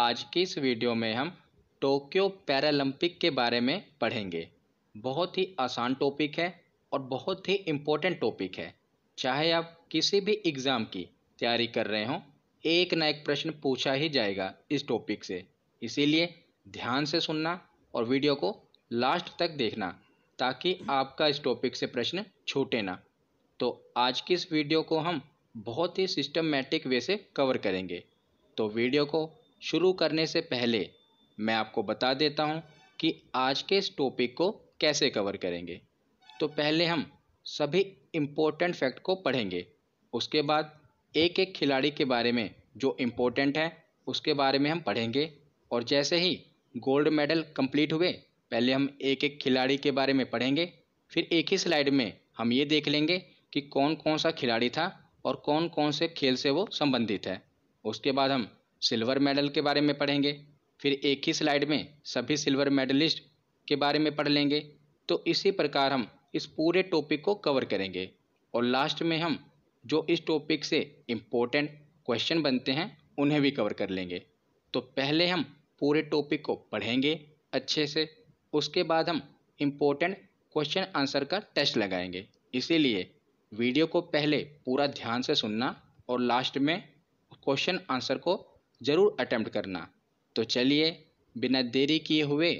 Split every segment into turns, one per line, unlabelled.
आज की इस वीडियो में हम टोक्यो पैरालंपिक के बारे में पढ़ेंगे बहुत ही आसान टॉपिक है और बहुत ही इम्पोर्टेंट टॉपिक है चाहे आप किसी भी एग्ज़ाम की तैयारी कर रहे हों एक ना एक प्रश्न पूछा ही जाएगा इस टॉपिक से इसीलिए ध्यान से सुनना और वीडियो को लास्ट तक देखना ताकि आपका इस टॉपिक से प्रश्न छूटे ना तो आज की इस वीडियो को हम बहुत ही सिस्टमेटिक वे से कवर करेंगे तो वीडियो को शुरू करने से पहले मैं आपको बता देता हूँ कि आज के इस टॉपिक को कैसे कवर करेंगे तो पहले हम सभी इम्पोर्टेंट फैक्ट को पढ़ेंगे उसके बाद एक एक खिलाड़ी के बारे में जो इम्पोर्टेंट है उसके बारे में हम पढ़ेंगे और जैसे ही गोल्ड मेडल कंप्लीट हुए पहले हम एक एक खिलाड़ी के बारे में पढ़ेंगे फिर एक ही स्लाइड में हम ये देख लेंगे कि कौन कौन सा खिलाड़ी था और कौन कौन से खेल से वो संबंधित है उसके बाद हम सिल्वर मेडल के बारे में पढ़ेंगे फिर एक ही स्लाइड में सभी सिल्वर मेडलिस्ट के बारे में पढ़ लेंगे तो इसी प्रकार हम इस पूरे टॉपिक को कवर करेंगे और लास्ट में हम जो इस टॉपिक से इम्पोर्टेंट क्वेश्चन बनते हैं उन्हें भी कवर कर लेंगे तो पहले हम पूरे टॉपिक को पढ़ेंगे अच्छे से उसके बाद हम इम्पोर्टेंट क्वेश्चन आंसर का टेस्ट लगाएंगे इसीलिए वीडियो को पहले पूरा ध्यान से सुनना और लास्ट में क्वेश्चन आंसर को ज़रूर अटैम्प्ट करना तो चलिए बिना देरी किए हुए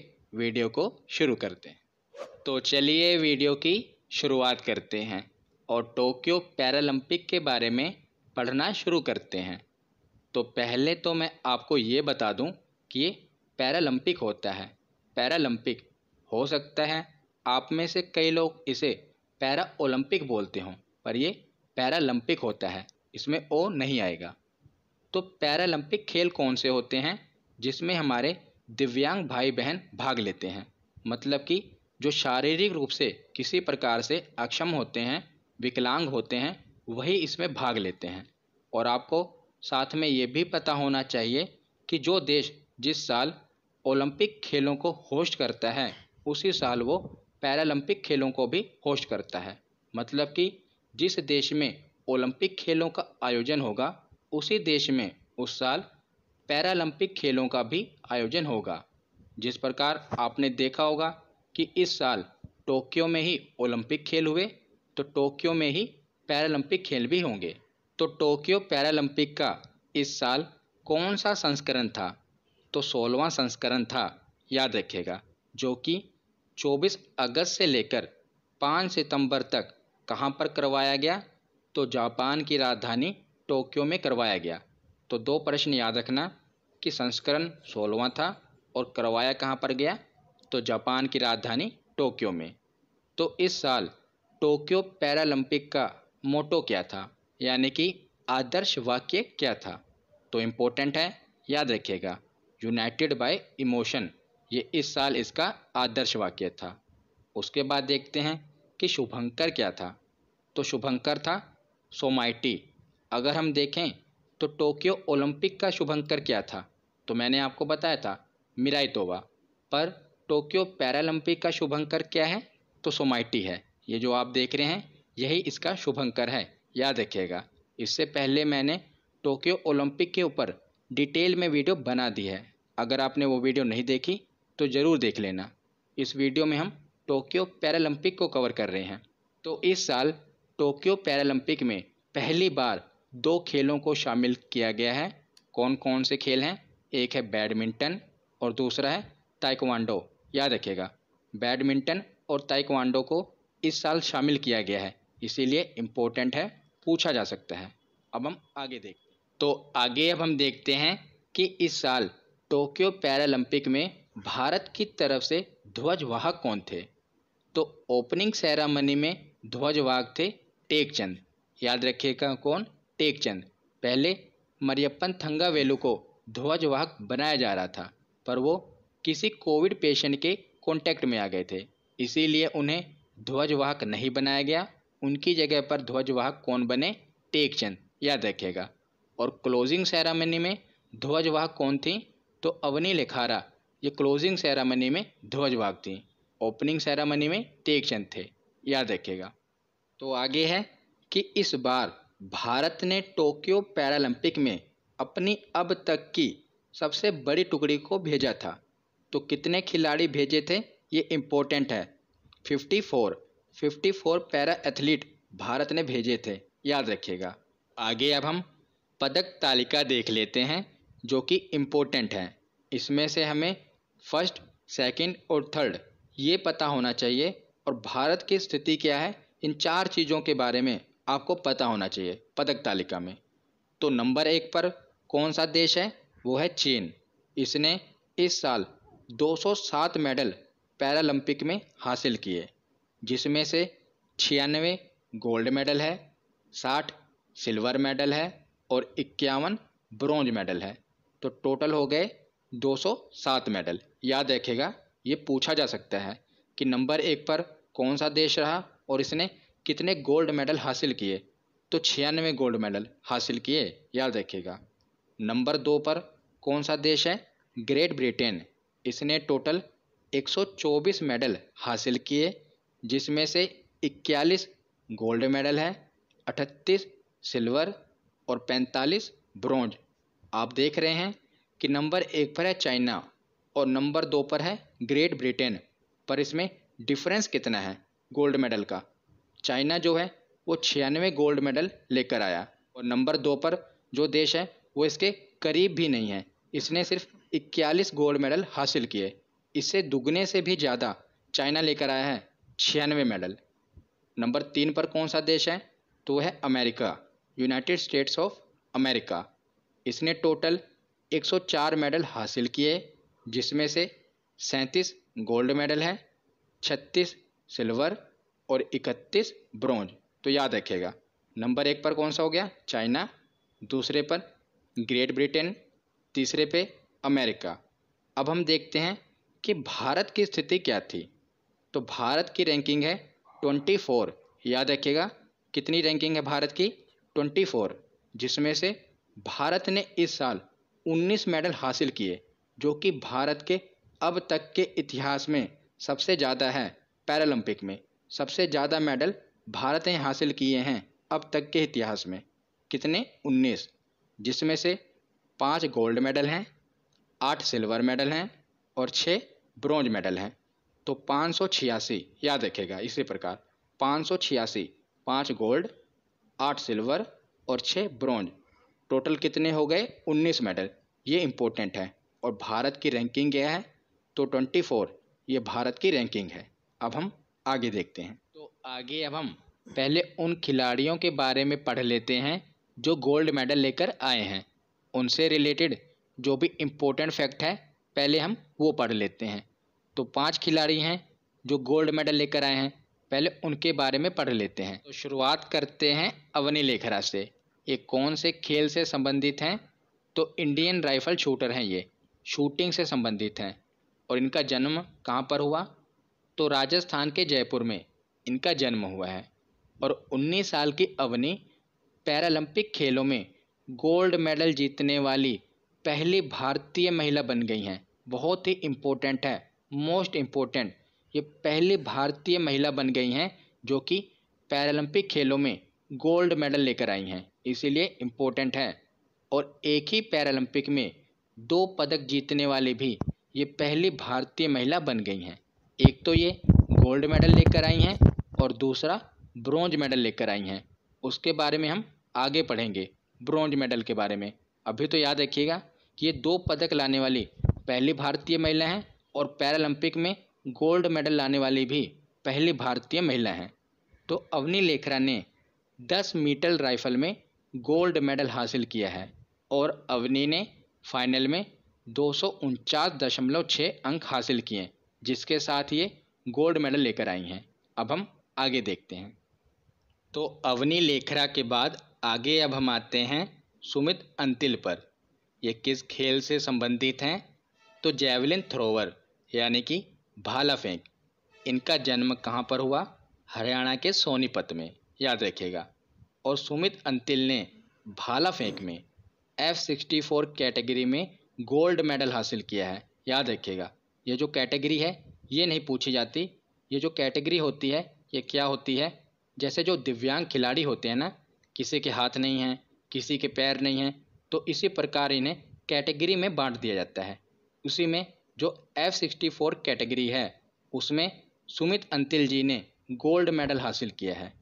वीडियो को शुरू करते हैं तो चलिए वीडियो की शुरुआत करते हैं और टोक्यो पैरालंपिक के बारे में पढ़ना शुरू करते हैं तो पहले तो मैं आपको ये बता दूं कि ये पैरालंपिक होता है पैरालंपिक हो सकता है आप में से कई लोग इसे पैरा ओलंपिक बोलते हों पर ये पैरालंपिक होता है इसमें ओ नहीं आएगा तो पैरालंपिक खेल कौन से होते हैं जिसमें हमारे दिव्यांग भाई बहन भाग लेते हैं मतलब कि जो शारीरिक रूप से किसी प्रकार से अक्षम होते हैं विकलांग होते हैं वही इसमें भाग लेते हैं और आपको साथ में ये भी पता होना चाहिए कि जो देश जिस साल ओलंपिक खेलों को होस्ट करता है उसी साल वो पैरालंपिक खेलों को भी होस्ट करता है मतलब कि जिस देश में ओलंपिक खेलों का आयोजन होगा उसी देश में उस साल पैरालंपिक खेलों का भी आयोजन होगा जिस प्रकार आपने देखा होगा कि इस साल टोक्यो में ही ओलंपिक खेल हुए तो टोक्यो में ही पैरालंपिक खेल भी होंगे तो टोक्यो पैरालंपिक का इस साल कौन सा संस्करण था तो सोलवा संस्करण था याद रखेगा जो कि 24 अगस्त से लेकर 5 सितंबर तक कहाँ पर करवाया गया तो जापान की राजधानी टोक्यो में करवाया गया तो दो प्रश्न याद रखना कि संस्करण सोलवा था और करवाया कहाँ पर गया तो जापान की राजधानी टोक्यो में तो इस साल टोक्यो पैरालंपिक का मोटो क्या था यानी कि आदर्श वाक्य क्या था तो इम्पोर्टेंट है याद रखिएगा यूनाइटेड बाय इमोशन ये इस साल इसका आदर्श वाक्य था उसके बाद देखते हैं कि शुभंकर क्या था तो शुभंकर था सोमाइटी अगर हम देखें तो टोक्यो ओलंपिक का शुभंकर क्या था तो मैंने आपको बताया था मिराई तोबा पर टोक्यो पैरालंपिक का शुभंकर क्या है तो सोमाइटी है ये जो आप देख रहे हैं यही इसका शुभंकर है याद रखिएगा इससे पहले मैंने टोक्यो ओलंपिक के ऊपर डिटेल में वीडियो बना दी है अगर आपने वो वीडियो नहीं देखी तो ज़रूर देख लेना इस वीडियो में हम टोक्यो पैरालंपिक को कवर कर रहे हैं तो इस साल टोक्यो पैरालंपिक में पहली बार दो खेलों को शामिल किया गया है कौन कौन से खेल हैं एक है बैडमिंटन और दूसरा है ताइक्वांडो याद रखिएगा बैडमिंटन और ताइक्वांडो को इस साल शामिल किया गया है इसीलिए इम्पोर्टेंट है पूछा जा सकता है अब हम आगे देख तो आगे अब हम देखते हैं कि इस साल टोक्यो पैरालंपिक में भारत की तरफ से ध्वजवाहक कौन थे तो ओपनिंग सेरामनी में ध्वजवाहक थे टेकचंद याद रखिएगा कौन टेकचंद पहले मरियप्पन थंगावेलु को ध्वजवाहक बनाया जा रहा था पर वो किसी कोविड पेशेंट के कॉन्टैक्ट में आ गए थे इसीलिए उन्हें ध्वजवाहक नहीं बनाया गया उनकी जगह पर ध्वजवाहक कौन बने टेकचंद याद रखेगा और क्लोजिंग सेरामनी में ध्वजवाहक कौन थी तो अवनी लिखारा ये क्लोजिंग सेरामनी में ध्वजवाहक थी ओपनिंग सेरामनी में टेकचंद थे याद रखेगा तो आगे है कि इस बार भारत ने टोक्यो पैरालंपिक में अपनी अब तक की सबसे बड़ी टुकड़ी को भेजा था तो कितने खिलाड़ी भेजे थे ये इम्पोर्टेंट है 54 54 पैरा एथलीट भारत ने भेजे थे याद रखिएगा आगे अब हम पदक तालिका देख लेते हैं जो कि इम्पोर्टेंट है इसमें से हमें फर्स्ट सेकंड और थर्ड ये पता होना चाहिए और भारत की स्थिति क्या है इन चार चीज़ों के बारे में आपको पता होना चाहिए पदक तालिका में तो नंबर एक पर कौन सा देश है वो है चीन इसने इस साल 207 मेडल पैरालंपिक में हासिल किए जिसमें से छियानवे गोल्ड मेडल है साठ सिल्वर मेडल है और इक्यावन ब्रॉन्ज मेडल है तो टोटल हो गए 207 मेडल याद रखेगा ये पूछा जा सकता है कि नंबर एक पर कौन सा देश रहा और इसने कितने गोल्ड मेडल हासिल किए तो छियानवे गोल्ड मेडल हासिल किए याद रखिएगा नंबर दो पर कौन सा देश है ग्रेट ब्रिटेन इसने टोटल 124 मेडल हासिल किए जिसमें से इक्यालीस गोल्ड मेडल है 38 सिल्वर और 45 ब्रॉन्ज आप देख रहे हैं कि नंबर एक पर है चाइना और नंबर दो पर है ग्रेट ब्रिटेन पर इसमें डिफरेंस कितना है गोल्ड मेडल का चाइना जो है वो छियानवे गोल्ड मेडल लेकर आया और नंबर दो पर जो देश है वो इसके करीब भी नहीं है इसने सिर्फ इक्यालीस गोल्ड मेडल हासिल किए इससे दुगने से भी ज़्यादा चाइना लेकर आया है छियानवे मेडल नंबर तीन पर कौन सा देश है तो वह है America United States of America इसने टोटल 104 मेडल हासिल किए जिसमें से सैंतीस गोल्ड मेडल हैं 36 सिल्वर और इकतीस ब्रॉन्ज तो याद रखेगा नंबर एक पर कौन सा हो गया चाइना दूसरे पर ग्रेट ब्रिटेन तीसरे पे अमेरिका अब हम देखते हैं कि भारत की स्थिति क्या थी तो भारत की रैंकिंग है ट्वेंटी फोर याद रखिएगा कितनी रैंकिंग है भारत की ट्वेंटी फोर जिसमें से भारत ने इस साल उन्नीस मेडल हासिल किए जो कि भारत के अब तक के इतिहास में सबसे ज़्यादा है पैरालंपिक में सबसे ज़्यादा मेडल भारत ने हासिल किए हैं अब तक के इतिहास में कितने उन्नीस जिसमें से पाँच गोल्ड मेडल हैं आठ सिल्वर मेडल हैं और छः ब्रॉन्ज मेडल हैं तो पाँच सौ छियासी याद रखेगा इसी प्रकार पाँच सौ छियासी पाँच गोल्ड आठ सिल्वर और छः ब्रॉन्ज टोटल कितने हो गए उन्नीस मेडल ये इम्पोर्टेंट है और भारत की रैंकिंग क्या है तो ट्वेंटी फोर ये भारत की रैंकिंग है अब हम आगे देखते हैं तो आगे अब हम पहले उन खिलाड़ियों के बारे में पढ़ लेते हैं जो गोल्ड मेडल लेकर आए हैं उनसे रिलेटेड जो भी इम्पोर्टेंट फैक्ट है पहले हम वो पढ़ लेते हैं तो पांच खिलाड़ी हैं जो गोल्ड मेडल लेकर आए हैं पहले उनके बारे में पढ़ लेते हैं तो शुरुआत करते हैं अवनी लेखरा से ये कौन से खेल से संबंधित हैं तो इंडियन राइफल शूटर हैं ये शूटिंग से संबंधित हैं और इनका जन्म कहाँ पर हुआ तो राजस्थान के जयपुर में इनका जन्म हुआ है और 19 साल की अवनी पैरालंपिक खेलों में गोल्ड मेडल जीतने वाली पहली भारतीय महिला बन गई हैं बहुत ही इम्पोर्टेंट है मोस्ट इम्पोर्टेंट ये पहली भारतीय महिला बन गई हैं जो कि पैरालंपिक खेलों में गोल्ड मेडल लेकर आई हैं इसीलिए इम्पोर्टेंट है और एक ही पैरालंपिक में दो पदक जीतने वाली भी ये पहली भारतीय महिला बन गई हैं एक तो ये गोल्ड मेडल लेकर आई हैं और दूसरा ब्रॉन्ज मेडल लेकर आई हैं उसके बारे में हम आगे पढ़ेंगे ब्रॉन्ज मेडल के बारे में अभी तो याद रखिएगा कि ये दो पदक लाने वाली पहली भारतीय महिला हैं और पैरालंपिक में गोल्ड मेडल लाने वाली भी पहली भारतीय महिला हैं तो अवनी लेखरा ने 10 मीटर राइफल में गोल्ड मेडल हासिल किया है और अवनी ने फाइनल में दो अंक हासिल किए जिसके साथ ये गोल्ड मेडल लेकर आई हैं अब हम आगे देखते हैं तो अवनी लेखरा के बाद आगे अब हम आते हैं सुमित अंतिल पर ये किस खेल से संबंधित हैं तो जैवलिन थ्रोवर यानी कि भाला फेंक इनका जन्म कहाँ पर हुआ हरियाणा के सोनीपत में याद रखिएगा और सुमित अंतिल ने भाला फेंक में एफ सिक्सटी फोर कैटेगरी में गोल्ड मेडल हासिल किया है याद रखिएगा ये जो कैटेगरी है ये नहीं पूछी जाती ये जो कैटेगरी होती है ये क्या होती है जैसे जो दिव्यांग खिलाड़ी होते हैं ना किसी के हाथ नहीं हैं किसी के पैर नहीं हैं तो इसी प्रकार इन्हें कैटेगरी में बांट दिया जाता है उसी में जो एफ सिक्सटी फोर कैटेगरी है उसमें सुमित अंतिल जी ने गोल्ड मेडल हासिल किया है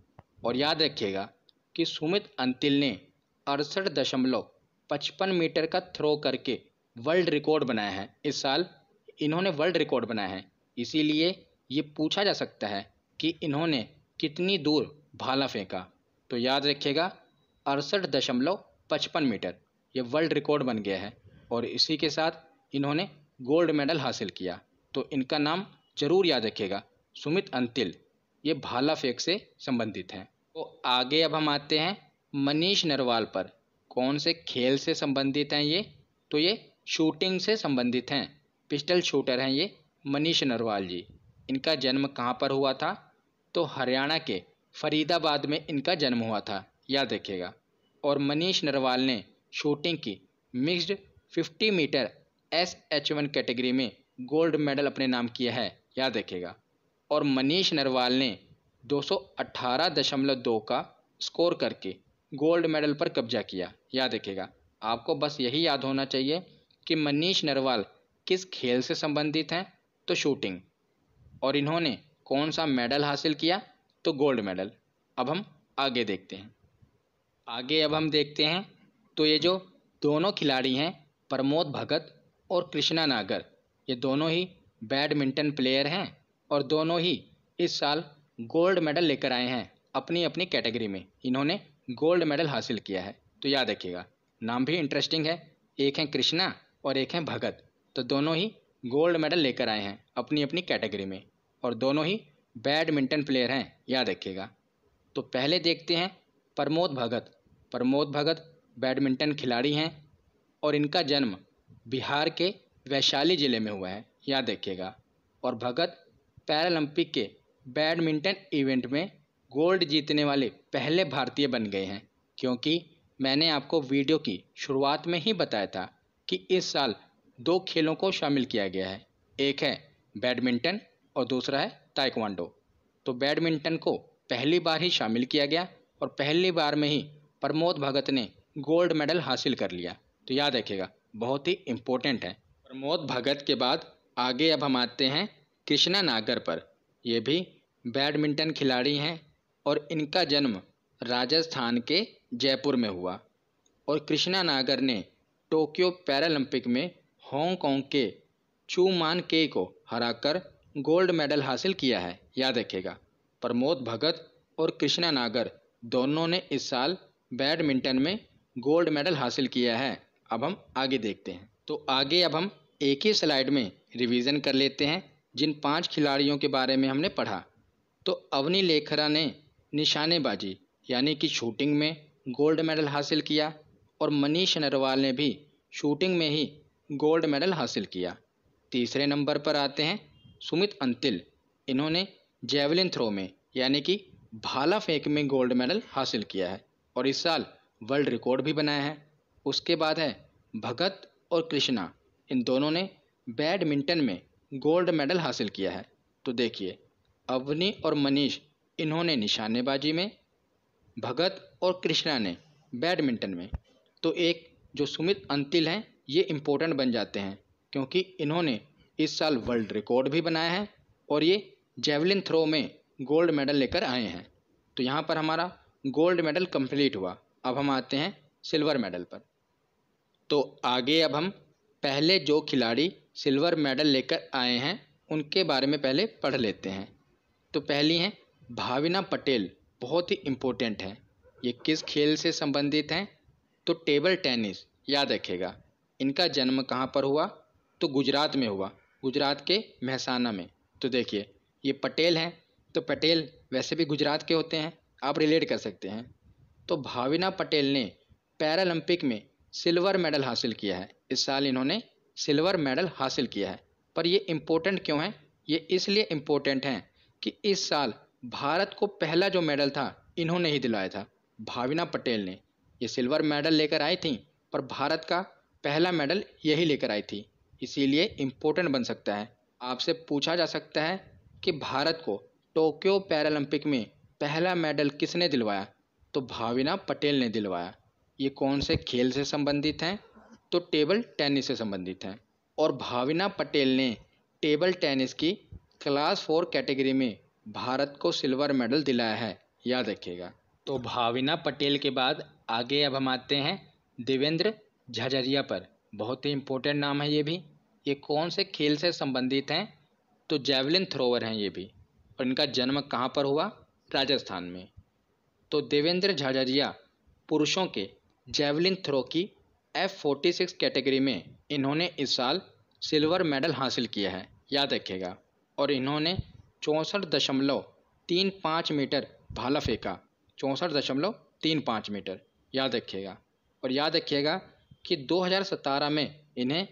और याद रखिएगा कि सुमित अंतिल ने अड़सठ दशमलव पचपन मीटर का थ्रो करके वर्ल्ड रिकॉर्ड बनाया है इस साल इन्होंने वर्ल्ड रिकॉर्ड बनाया है इसीलिए ये पूछा जा सकता है कि इन्होंने कितनी दूर भाला फेंका तो याद रखिएगा अड़सठ दशमलव पचपन मीटर ये वर्ल्ड रिकॉर्ड बन गया है और इसी के साथ इन्होंने गोल्ड मेडल हासिल किया तो इनका नाम जरूर याद रखिएगा सुमित अंतिल ये भाला फेंक से संबंधित हैं तो आगे अब हम आते हैं मनीष नरवाल पर कौन से खेल से संबंधित हैं ये तो ये शूटिंग से संबंधित हैं पिस्टल शूटर हैं ये मनीष नरवाल जी इनका जन्म कहाँ पर हुआ था तो हरियाणा के फरीदाबाद में इनका जन्म हुआ था याद रखिएगा और मनीष नरवाल ने शूटिंग की mixed 50 metre S H one category में गोल्ड मेडल अपने नाम किया है याद रखिएगा और मनीष नरवाल ने 218.2 का स्कोर करके गोल्ड मेडल पर कब्जा किया याद रखिएगा आपको बस यही याद होना चाहिए कि मनीष नरवाल किस खेल से संबंधित हैं तो शूटिंग और इन्होंने कौन सा मेडल हासिल किया तो गोल्ड मेडल अब हम आगे देखते हैं आगे अब हम देखते हैं तो ये जो दोनों खिलाड़ी हैं प्रमोद भगत और कृष्णा नागर ये दोनों ही बैडमिंटन प्लेयर हैं और दोनों ही इस साल गोल्ड मेडल लेकर आए हैं अपनी अपनी कैटेगरी में इन्होंने गोल्ड मेडल हासिल किया है तो याद रखिएगा नाम भी इंटरेस्टिंग है एक हैं कृष्णा और एक हैं भगत तो दोनों ही गोल्ड मेडल लेकर आए हैं अपनी अपनी कैटेगरी में और दोनों ही बैडमिंटन प्लेयर हैं याद रखिएगा तो पहले देखते हैं प्रमोद भगत प्रमोद भगत बैडमिंटन खिलाड़ी हैं और इनका जन्म बिहार के वैशाली ज़िले में हुआ है याद रखिएगा और भगत पैरालंपिक के बैडमिंटन इवेंट में गोल्ड जीतने वाले पहले भारतीय बन गए हैं क्योंकि मैंने आपको वीडियो की शुरुआत में ही बताया था कि इस साल दो खेलों को शामिल किया गया है एक है बैडमिंटन और दूसरा है ताइक्वांडो तो बैडमिंटन को पहली बार ही शामिल किया गया और पहली बार में ही प्रमोद भगत ने गोल्ड मेडल हासिल कर लिया तो याद रखिएगा बहुत ही इम्पोर्टेंट है प्रमोद भगत के बाद आगे अब हम आते हैं कृष्णा नागर पर ये भी बैडमिंटन खिलाड़ी हैं और इनका जन्म राजस्थान के जयपुर में हुआ और कृष्णा नागर ने टोक्यो पैरालंपिक में हांगकांग के चू मान के को हराकर गोल्ड मेडल हासिल किया है याद रखेगा प्रमोद भगत और कृष्णा नागर दोनों ने इस साल बैडमिंटन में गोल्ड मेडल हासिल किया है अब हम आगे देखते हैं तो आगे अब हम एक ही स्लाइड में रिवीजन कर लेते हैं जिन पांच खिलाड़ियों के बारे में हमने पढ़ा तो अवनी लेखरा ने निशानेबाजी यानी कि शूटिंग में गोल्ड मेडल हासिल किया और मनीष नरवाल ने भी शूटिंग में ही गोल्ड मेडल हासिल किया तीसरे नंबर पर आते हैं सुमित अंतिल इन्होंने जेवलिन थ्रो में यानी कि भाला फेंक में गोल्ड मेडल हासिल किया है और इस साल वर्ल्ड रिकॉर्ड भी बनाया है उसके बाद है भगत और कृष्णा इन दोनों ने बैडमिंटन में गोल्ड मेडल हासिल किया है तो देखिए अवनी और मनीष इन्होंने निशानेबाजी में भगत और कृष्णा ने बैडमिंटन में तो एक जो सुमित अंतिल हैं ये इम्पोर्टेंट बन जाते हैं क्योंकि इन्होंने इस साल वर्ल्ड रिकॉर्ड भी बनाया है और ये जेवलिन थ्रो में गोल्ड मेडल लेकर आए हैं तो यहाँ पर हमारा गोल्ड मेडल कंप्लीट हुआ अब हम आते हैं सिल्वर मेडल पर तो आगे अब हम पहले जो खिलाड़ी सिल्वर मेडल लेकर आए हैं उनके बारे में पहले पढ़ लेते हैं तो पहली हैं भाविना पटेल बहुत ही इम्पोर्टेंट हैं ये किस खेल से संबंधित हैं तो टेबल टेनिस याद रखेगा इनका जन्म कहाँ पर हुआ तो गुजरात में हुआ गुजरात के महसाना में तो देखिए ये पटेल हैं तो पटेल वैसे भी गुजरात के होते हैं आप रिलेट कर सकते हैं तो भाविना पटेल ने पैरालंपिक में सिल्वर मेडल हासिल किया है इस साल इन्होंने सिल्वर मेडल हासिल किया है पर ये इम्पोर्टेंट क्यों है ये इसलिए इम्पोर्टेंट हैं कि इस साल भारत को पहला जो मेडल था इन्होंने ही दिलाया था भाविना पटेल ने ये सिल्वर मेडल लेकर आई थी पर भारत का पहला मेडल यही लेकर आई थी इसीलिए इम्पोर्टेंट बन सकता है आपसे पूछा जा सकता है कि भारत को टोक्यो पैरालंपिक में पहला मेडल किसने दिलवाया तो भाविना पटेल ने दिलवाया ये कौन से खेल से संबंधित हैं तो टेबल टेनिस से संबंधित हैं और भाविना पटेल ने टेबल टेनिस की क्लास फोर कैटेगरी में भारत को सिल्वर मेडल दिलाया है याद रखिएगा तो भाविना पटेल के बाद आगे अब हम आते हैं देवेंद्र झझरिया पर बहुत ही इम्पोर्टेंट नाम है ये भी ये कौन से खेल से संबंधित हैं तो जैवलिन थ्रोवर हैं ये भी और इनका जन्म कहाँ पर हुआ राजस्थान में तो देवेंद्र झाझरिया पुरुषों के जैवलिन थ्रो की एफ फोर्टी सिक्स कैटेगरी में इन्होंने इस साल सिल्वर मेडल हासिल किया है याद रखिएगा और इन्होंने चौंसठ दशमलव तीन पाँच मीटर भाला फेंका चौंसठ दशमलव तीन पाँच मीटर याद रखिएगा और याद रखिएगा कि 2017 में इन्हें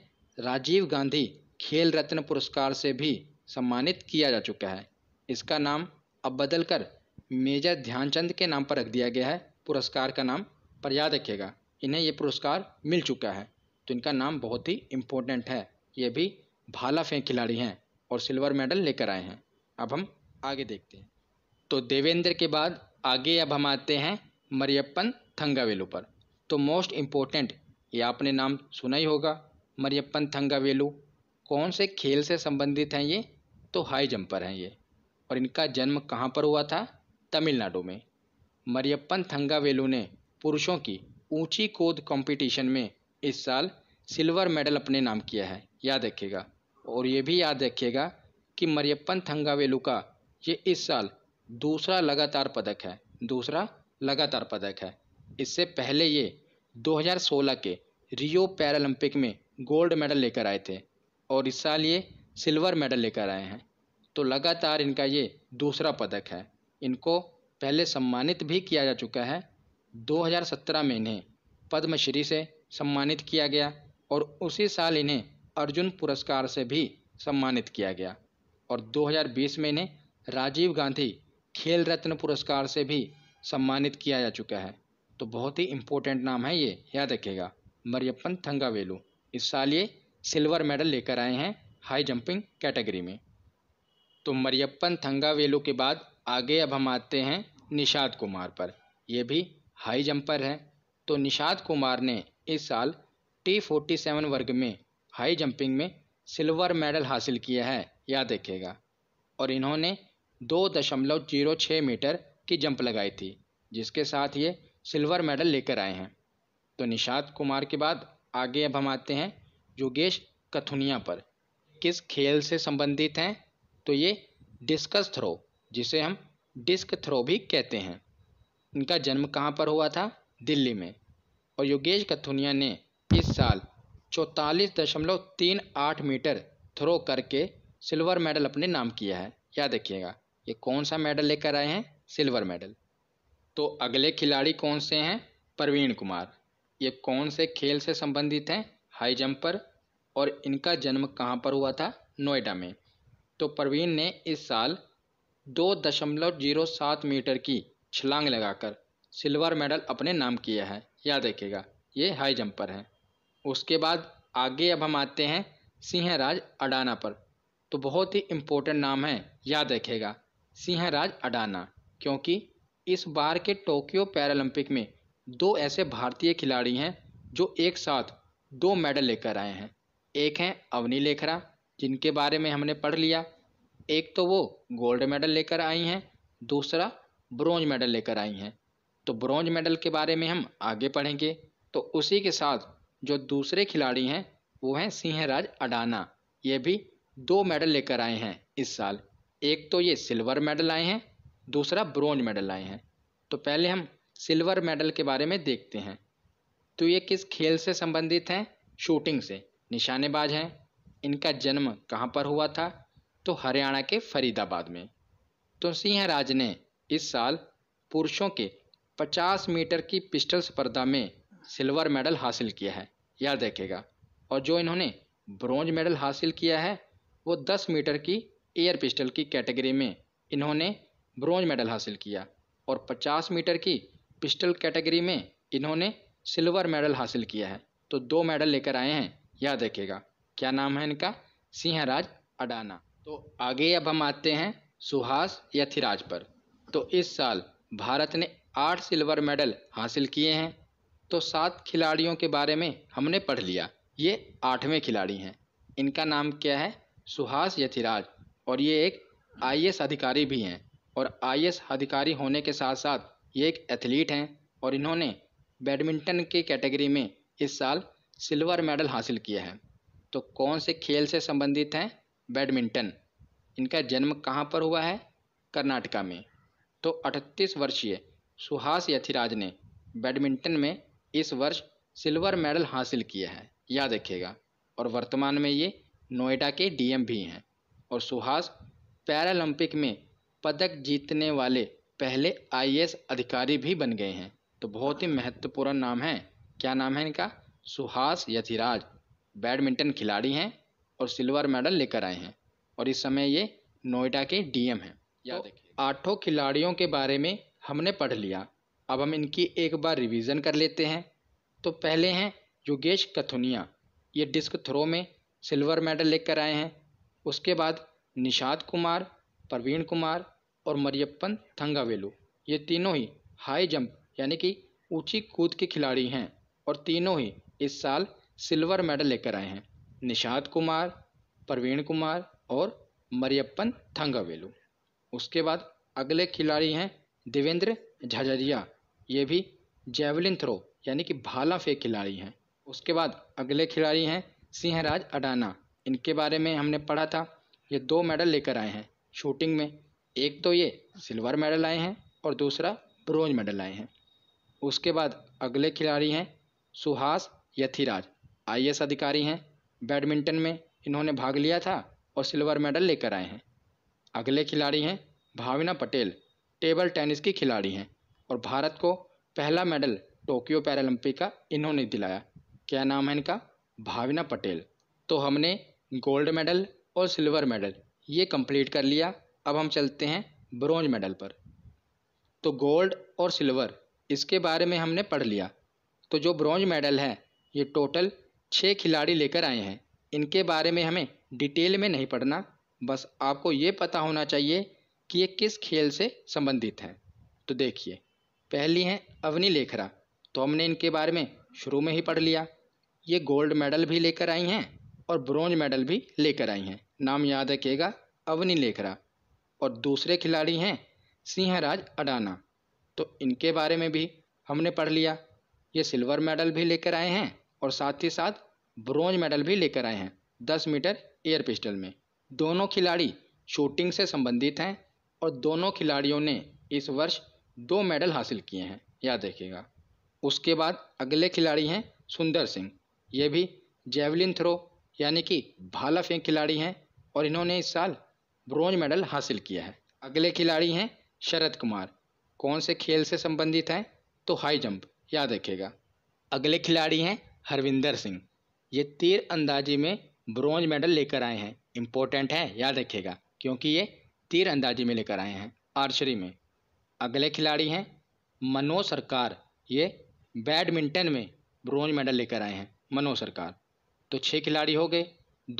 राजीव गांधी खेल रत्न पुरस्कार से भी सम्मानित किया जा चुका है इसका नाम अब बदलकर मेजर ध्यानचंद के नाम पर रख दिया गया है पुरस्कार का नाम पर याद रखिएगा इन्हें ये पुरस्कार मिल चुका है तो इनका नाम बहुत ही इम्पोर्टेंट है ये भी भाला फेंक खिलाड़ी हैं और सिल्वर मेडल लेकर आए हैं अब हम आगे देखते हैं तो देवेंद्र के बाद आगे अब हम आते हैं मरियप्पन थंगावेलू पर तो मोस्ट इम्पोर्टेंट ये आपने नाम सुना ही होगा मरियप्पन थंगावेलू कौन से खेल से संबंधित हैं ये तो हाई जंपर हैं ये और इनका जन्म कहाँ पर हुआ था तमिलनाडु में मरियप्पन थंगावेलू ने पुरुषों की ऊंची कूद कंपटीशन में इस साल सिल्वर मेडल अपने नाम किया है याद रखिएगा और ये भी याद रखिएगा कि मरियप्पन थंगावेलू का ये इस साल दूसरा लगातार पदक है दूसरा लगातार पदक है इससे पहले ये 2016 के रियो पैरालंपिक में गोल्ड मेडल लेकर आए थे और इस साल ये सिल्वर मेडल लेकर आए हैं तो लगातार इनका ये दूसरा पदक है इनको पहले सम्मानित भी किया जा चुका है 2017 में इन्हें पद्मश्री से सम्मानित किया गया और उसी साल इन्हें अर्जुन पुरस्कार से भी सम्मानित किया गया और 2020 में इन्हें राजीव गांधी खेल रत्न पुरस्कार से भी सम्मानित किया जा चुका है तो बहुत ही इम्पोर्टेंट नाम है ये याद रखिएगा थंगा थंगावेलू इस साल ये सिल्वर मेडल लेकर आए हैं हाई जंपिंग कैटेगरी में तो थंगा थंगावेलू के बाद आगे अब हम आते हैं निषाद कुमार पर ये भी हाई जंपर है तो निषाद कुमार ने इस साल टी फोर्टी सेवन वर्ग में हाई जंपिंग में सिल्वर मेडल हासिल किया है याद रखिएगा और इन्होंने दो दशमलव जीरो छः मीटर की जंप लगाई थी जिसके साथ ये सिल्वर मेडल लेकर आए हैं तो निषाद कुमार के बाद आगे अब हम आते हैं योगेश कथुनिया पर किस खेल से संबंधित हैं तो ये डिस्कस थ्रो जिसे हम डिस्क थ्रो भी कहते हैं इनका जन्म कहाँ पर हुआ था दिल्ली में और योगेश कथुनिया ने इस साल चौतालीस दशमलव तीन आठ मीटर थ्रो करके सिल्वर मेडल अपने नाम किया है याद रखिएगा ये कौन सा मेडल लेकर आए हैं सिल्वर मेडल तो अगले खिलाड़ी कौन से हैं प्रवीण कुमार ये कौन से खेल से संबंधित हैं हाई जंपर और इनका जन्म कहाँ पर हुआ था नोएडा में तो प्रवीण ने इस साल दो दशमलव जीरो सात मीटर की छलांग लगाकर सिल्वर मेडल अपने नाम किया है याद रखिएगा ये हाई जंपर है उसके बाद आगे अब हम आते हैं सिंहराज अडाना पर तो बहुत ही इम्पोर्टेंट नाम है याद रखेगा सिंहराज अडाना क्योंकि इस बार के टोक्यो पैरालंपिक में दो ऐसे भारतीय खिलाड़ी हैं जो एक साथ दो मेडल लेकर आए हैं एक हैं अवनी लेखरा जिनके बारे में हमने पढ़ लिया एक तो वो गोल्ड मेडल लेकर आई हैं दूसरा ब्रॉन्ज मेडल लेकर आई हैं तो ब्रॉन्ज मेडल के बारे में हम आगे पढ़ेंगे तो उसी के साथ जो दूसरे खिलाड़ी हैं वो हैं सिंहराज अडाना ये भी दो मेडल लेकर आए हैं इस साल एक तो ये सिल्वर मेडल आए हैं दूसरा ब्रोंज मेडल आए हैं तो पहले हम सिल्वर मेडल के बारे में देखते हैं तो ये किस खेल से संबंधित हैं शूटिंग से निशानेबाज हैं इनका जन्म कहाँ पर हुआ था तो हरियाणा के फरीदाबाद में तो सिंह राज ने इस साल पुरुषों के 50 मीटर की पिस्टल स्पर्धा में सिल्वर मेडल हासिल किया है याद रखेगा और जो इन्होंने ब्रॉन्ज मेडल हासिल किया है वो 10 मीटर की एयर पिस्टल की कैटेगरी में इन्होंने ब्रोंज मेडल हासिल किया और 50 मीटर की पिस्टल कैटेगरी में इन्होंने सिल्वर मेडल हासिल किया है तो दो मेडल लेकर आए हैं याद रखिएगा क्या नाम है इनका सिंहराज अडाना तो आगे अब हम आते हैं सुहास यथिराज पर तो इस साल भारत ने आठ सिल्वर मेडल हासिल किए हैं तो सात खिलाड़ियों के बारे में हमने पढ़ लिया ये आठवें खिलाड़ी हैं इनका नाम क्या है सुहास यथिराज और ये एक आईएएस अधिकारी भी हैं और आई अधिकारी होने के साथ साथ ये एक एथलीट हैं और इन्होंने बैडमिंटन के कैटेगरी में इस साल सिल्वर मेडल हासिल किया है तो कौन से खेल से संबंधित हैं बैडमिंटन इनका जन्म कहाँ पर हुआ है कर्नाटका में तो 38 वर्षीय सुहास यथिराज ने बैडमिंटन में इस वर्ष सिल्वर मेडल हासिल किया है याद रखिएगा और वर्तमान में ये नोएडा के डीएम भी हैं और सुहास पैरालंपिक में पदक जीतने वाले पहले आई अधिकारी भी बन गए हैं तो बहुत ही महत्वपूर्ण नाम है क्या नाम है इनका सुहास यथिराज बैडमिंटन खिलाड़ी हैं और सिल्वर मेडल लेकर आए हैं और इस समय ये नोएडा के डीएम हैं याद तो आठों खिलाड़ियों के बारे में हमने पढ़ लिया अब हम इनकी एक बार रिवीजन कर लेते हैं तो पहले हैं योगेश कथुनिया ये डिस्क थ्रो में सिल्वर मेडल लेकर आए हैं उसके बाद निषाद कुमार प्रवीण कुमार और मरियप्पन थंगावेलू ये तीनों ही हाई जंप यानी कि ऊंची कूद के खिलाड़ी हैं और तीनों ही इस साल सिल्वर मेडल लेकर आए हैं निषाद कुमार प्रवीण कुमार और मरियप्पन थंगावेलू उसके बाद अगले खिलाड़ी हैं देवेंद्र झाझरिया ये भी जेवलिन थ्रो यानी कि भाला फेंक खिलाड़ी हैं उसके बाद अगले खिलाड़ी हैं सिंहराज अडाना इनके बारे में हमने पढ़ा था ये दो मेडल लेकर आए हैं शूटिंग में एक तो ये सिल्वर मेडल आए हैं और दूसरा ब्रोंज मेडल आए हैं उसके बाद अगले खिलाड़ी हैं सुहास यथिराज आई अधिकारी हैं बैडमिंटन में इन्होंने भाग लिया था और सिल्वर मेडल लेकर आए हैं अगले खिलाड़ी हैं भावना पटेल टेबल टेनिस की खिलाड़ी हैं और भारत को पहला मेडल टोक्यो पैरालंपिक का इन्होंने दिलाया क्या नाम है इनका भाविना पटेल तो हमने गोल्ड मेडल और सिल्वर मेडल ये कंप्लीट कर लिया अब हम चलते हैं ब्रोंज मेडल पर तो गोल्ड और सिल्वर इसके बारे में हमने पढ़ लिया तो जो ब्रोंज मेडल है ये टोटल छः खिलाड़ी लेकर आए हैं इनके बारे में हमें डिटेल में नहीं पढ़ना बस आपको ये पता होना चाहिए कि ये किस खेल से संबंधित हैं तो देखिए पहली हैं अवनी लेखरा तो हमने इनके बारे में शुरू में ही पढ़ लिया ये गोल्ड मेडल भी लेकर आई हैं और ब्रोंज मेडल भी लेकर आई हैं नाम याद रखिएगा अवनी लेखरा और दूसरे खिलाड़ी हैं सिंहराज अडाना तो इनके बारे में भी हमने पढ़ लिया ये सिल्वर मेडल भी लेकर आए हैं और साथ ही साथ ब्रोंज मेडल भी लेकर आए हैं दस मीटर एयर पिस्टल में दोनों खिलाड़ी शूटिंग से संबंधित हैं और दोनों खिलाड़ियों ने इस वर्ष दो मेडल हासिल किए हैं याद देखिएगा उसके बाद अगले खिलाड़ी हैं सुंदर सिंह ये भी जेवलिन थ्रो यानी कि भाला फेंक खिलाड़ी हैं और इन्होंने इस साल ब्रोंज मेडल हासिल किया है अगले खिलाड़ी हैं शरद कुमार कौन से खेल से संबंधित हैं तो हाई जंप याद रखेगा अगले खिलाड़ी हैं हरविंदर सिंह ये तीर अंदाजी में ब्रोंज मेडल लेकर आए हैं इम्पोर्टेंट है याद रखेगा क्योंकि ये तीर अंदाजी में लेकर आए हैं आर्चरी में अगले खिलाड़ी हैं मनोज सरकार ये बैडमिंटन में ब्रोंज मेडल लेकर आए हैं मनोज सरकार तो छः खिलाड़ी हो गए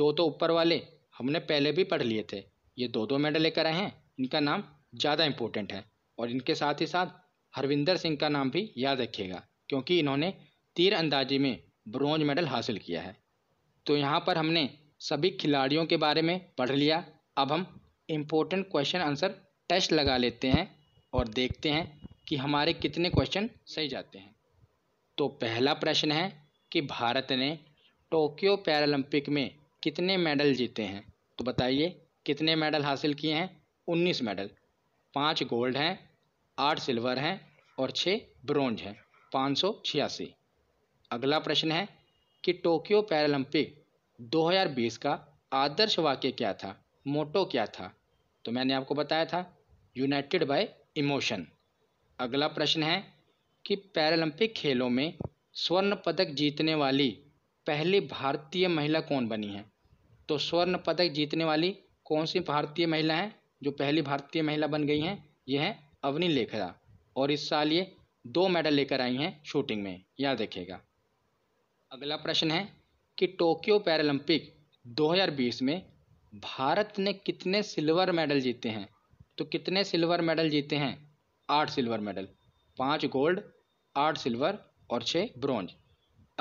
दो तो ऊपर वाले हमने पहले भी पढ़ लिए थे ये दो दो मेडल लेकर आए हैं इनका नाम ज़्यादा इम्पोर्टेंट है और इनके साथ ही साथ हरविंदर सिंह का नाम भी याद रखिएगा क्योंकि इन्होंने तीर अंदाजी में ब्रोंज मेडल हासिल किया है तो यहाँ पर हमने सभी खिलाड़ियों के बारे में पढ़ लिया अब हम इम्पोर्टेंट क्वेश्चन आंसर टेस्ट लगा लेते हैं और देखते हैं कि हमारे कितने क्वेश्चन सही जाते हैं तो पहला प्रश्न है कि भारत ने टोक्यो पैरालंपिक में कितने मेडल जीते हैं तो बताइए कितने मेडल हासिल किए हैं उन्नीस मेडल पाँच गोल्ड हैं आठ सिल्वर हैं और छः ब्रोंज हैं पाँच सौ छियासी अगला प्रश्न है कि टोक्यो पैरालंपिक 2020 का आदर्श वाक्य क्या था मोटो क्या था तो मैंने आपको बताया था यूनाइटेड बाय इमोशन अगला प्रश्न है कि पैरालंपिक खेलों में स्वर्ण पदक जीतने वाली पहली भारतीय महिला कौन बनी है तो स्वर्ण पदक जीतने वाली कौन सी भारतीय महिला हैं जो पहली भारतीय महिला बन गई हैं ये हैं अवनी लेखरा और इस साल ये दो मेडल लेकर आई हैं शूटिंग में याद रखिएगा अगला प्रश्न है कि टोक्यो पैरालंपिक 2020 में भारत ने कितने सिल्वर मेडल जीते हैं तो कितने सिल्वर मेडल जीते हैं आठ सिल्वर मेडल पाँच गोल्ड आठ सिल्वर और छः ब्रॉन्ज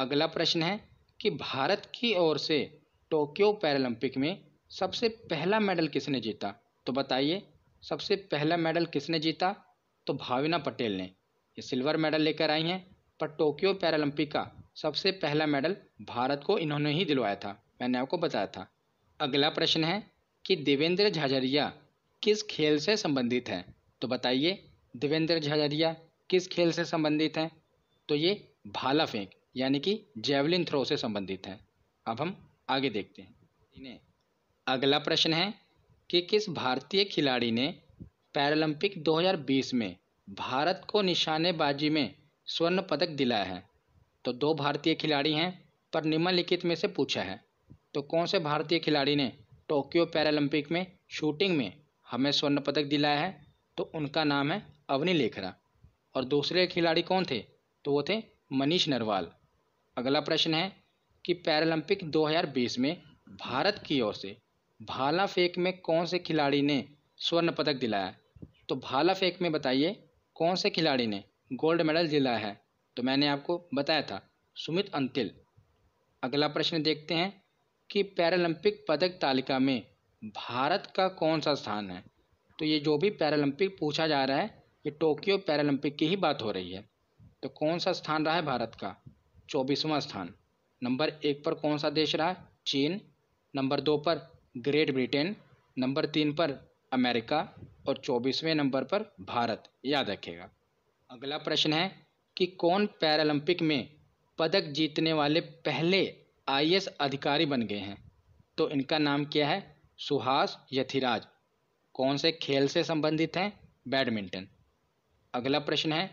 अगला प्रश्न है कि भारत की ओर से टोक्यो पैरालंपिक में सबसे पहला मेडल किसने जीता तो बताइए सबसे पहला मेडल किसने जीता तो भाविना पटेल ने ये सिल्वर मेडल लेकर आई हैं पर टोक्यो पैरालंपिक का सबसे पहला मेडल भारत को इन्होंने ही दिलवाया था मैंने आपको बताया था अगला प्रश्न है कि देवेंद्र झाझरिया किस खेल से संबंधित हैं तो बताइए देवेंद्र झाझरिया किस खेल से संबंधित हैं तो ये भाला फेंक यानी कि जेवलिन थ्रो से संबंधित हैं अब हम आगे देखते हैं अगला प्रश्न है कि किस भारतीय खिलाड़ी ने पैरालंपिक 2020 में भारत को निशानेबाजी में स्वर्ण पदक दिलाया है तो दो भारतीय खिलाड़ी हैं पर निम्नलिखित में से पूछा है तो कौन से भारतीय खिलाड़ी ने टोक्यो पैरालंपिक में शूटिंग में हमें स्वर्ण पदक दिलाया है तो उनका नाम है अवनी लेखरा और दूसरे खिलाड़ी कौन थे तो वो थे मनीष नरवाल अगला प्रश्न है कि पैरालंपिक 2020 में भारत की ओर से भाला फेंक में कौन से खिलाड़ी ने स्वर्ण पदक दिलाया तो भाला फेंक में बताइए कौन से खिलाड़ी ने गोल्ड मेडल दिलाया है तो मैंने आपको बताया था सुमित अंतिल अगला प्रश्न देखते हैं कि पैरालंपिक पदक तालिका में भारत का कौन सा स्थान है तो ये जो भी पैरालंपिक पूछा जा रहा है ये टोक्यो पैरालंपिक की ही बात हो रही है तो कौन सा स्थान रहा है भारत का चौबीसवां स्थान नंबर एक पर कौन सा देश रहा है चीन नंबर दो पर ग्रेट ब्रिटेन नंबर तीन पर अमेरिका और चौबीसवें नंबर पर भारत याद रखेगा अगला प्रश्न है कि कौन पैरालंपिक में पदक जीतने वाले पहले आईएएस अधिकारी बन गए हैं तो इनका नाम क्या है सुहास यथिराज कौन से खेल से संबंधित हैं बैडमिंटन अगला प्रश्न है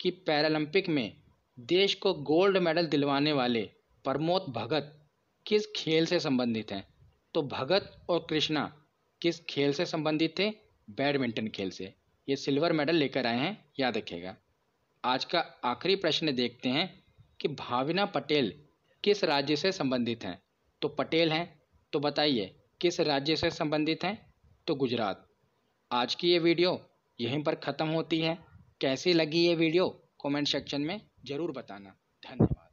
कि पैरालंपिक में देश को गोल्ड मेडल दिलवाने वाले प्रमोद भगत किस खेल से संबंधित हैं तो भगत और कृष्णा किस खेल से संबंधित थे बैडमिंटन खेल से ये सिल्वर मेडल लेकर आए हैं याद रखेगा आज का आखिरी प्रश्न देखते हैं कि भावना पटेल किस राज्य से संबंधित हैं तो पटेल हैं तो बताइए किस राज्य से संबंधित हैं तो गुजरात आज की ये वीडियो यहीं पर ख़त्म होती है कैसी लगी ये वीडियो कमेंट सेक्शन में ज़रूर बताना धन्यवाद